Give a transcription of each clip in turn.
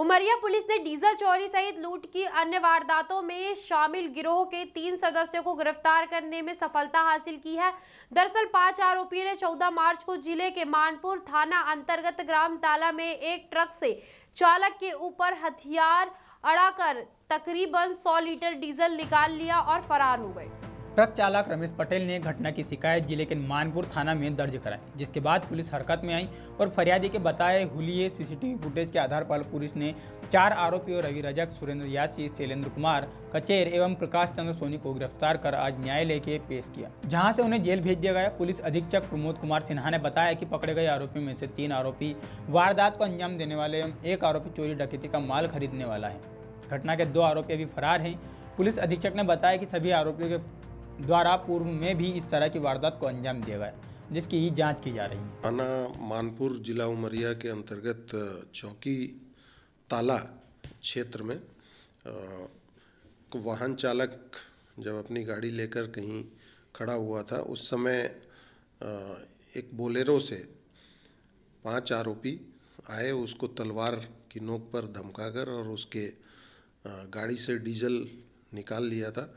Umaria police ने diesel चोरी सहित लूट की अन्य वारदातों में शामिल गिरोह के तीन सदस्यों को गिरफ्तार करने में सफलता हासिल की है दरअसल पांच आरोपियों ने 14 मार्च को जिले के मानपुर थाना अंतर्गत ग्राम ताला में एक ट्रक से चालक के ऊपर हथियार अड़ाकर तकरीबन 100 लीटर डीजल निकाल लिया और फरार हो गए ट्रक चालक रमेश पटेल ने घटना की शिकायत जिले के मानपुर थाना में दर्ज कराई जिसके बाद पुलिस हरकत में आई और फरियादी के बताए हुए सीसीटीवी फुटेज के आधार पर पुलिस ने चार आरोपियों रवि रजक सुरेंद्र यासी शैलेंद्र कुमार कचेर एवं प्रकाश चंद्र सोनी को गिरफ्तार कर आज न्यायालय के पेश किया जहाँ से उन्हें जेल भेज दिया गया पुलिस अधीक्षक प्रमोद कुमार सिन्हा ने बताया की पकड़े गए आरोपियों में से तीन आरोपी वारदात को अंजाम देने वाले एवं एक आरोपी चोरी डकैती का माल खरीदने वाला है घटना के दो आरोपी अभी फरार हैं पुलिस अधीक्षक ने बताया कि सभी आरोपियों के द्वारा पूर्व में भी इस तरह की वारदात को अंजाम दिया गया जिसकी ही जांच की जा रही है थाना मानपुर जिला उमरिया के अंतर्गत चौकी ताला क्षेत्र में वाहन चालक जब अपनी गाड़ी लेकर कहीं खड़ा हुआ था उस समय एक बोलेरो से पांच आरोपी आए उसको तलवार की नोक पर धमकाकर और उसके गाड़ी से डीजल निकाल लिया था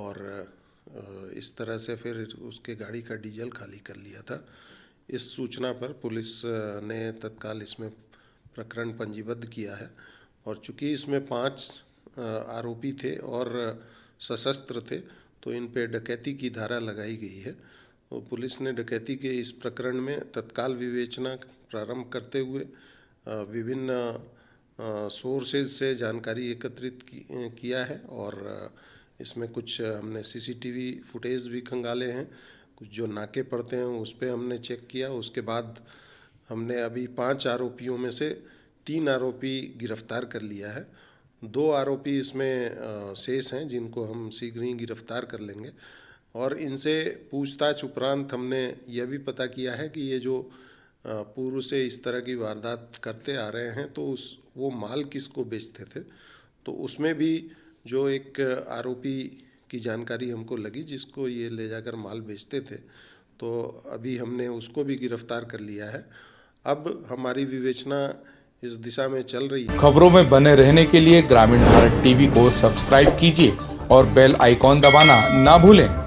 और इस तरह से फिर उसके गाड़ी का डीजल खाली कर लिया था इस सूचना पर पुलिस ने तत्काल इसमें प्रकरण पंजीबद्ध किया है और चूंकि इसमें पांच आरोपी थे और सशस्त्र थे तो इन पर डकैती की धारा लगाई गई है तो पुलिस ने डकैती के इस प्रकरण में तत्काल विवेचना प्रारंभ करते हुए विभिन्न सोर्सेज से जानकारी एकत्रित किया है और इसमें कुछ हमने सीसीटीवी फुटेज भी खंगाले हैं कुछ जो नाके पड़ते हैं उस पर हमने चेक किया उसके बाद हमने अभी पांच आरोपियों में से तीन आरोपी गिरफ्तार कर लिया है दो आरोपी इसमें शेष हैं जिनको हम शीघ्र ही गिरफ्तार कर लेंगे और इनसे पूछताछ उपरांत हमने यह भी पता किया है कि ये जो पूर्व से इस तरह की वारदात करते आ रहे हैं तो उस वो माल किसको बेचते थे तो उसमें भी जो एक आरोपी की जानकारी हमको लगी जिसको ये ले जाकर माल बेचते थे तो अभी हमने उसको भी गिरफ्तार कर लिया है अब हमारी विवेचना इस दिशा में चल रही है खबरों में बने रहने के लिए ग्रामीण भारत टीवी को सब्सक्राइब कीजिए और बेल आइकॉन दबाना ना भूलें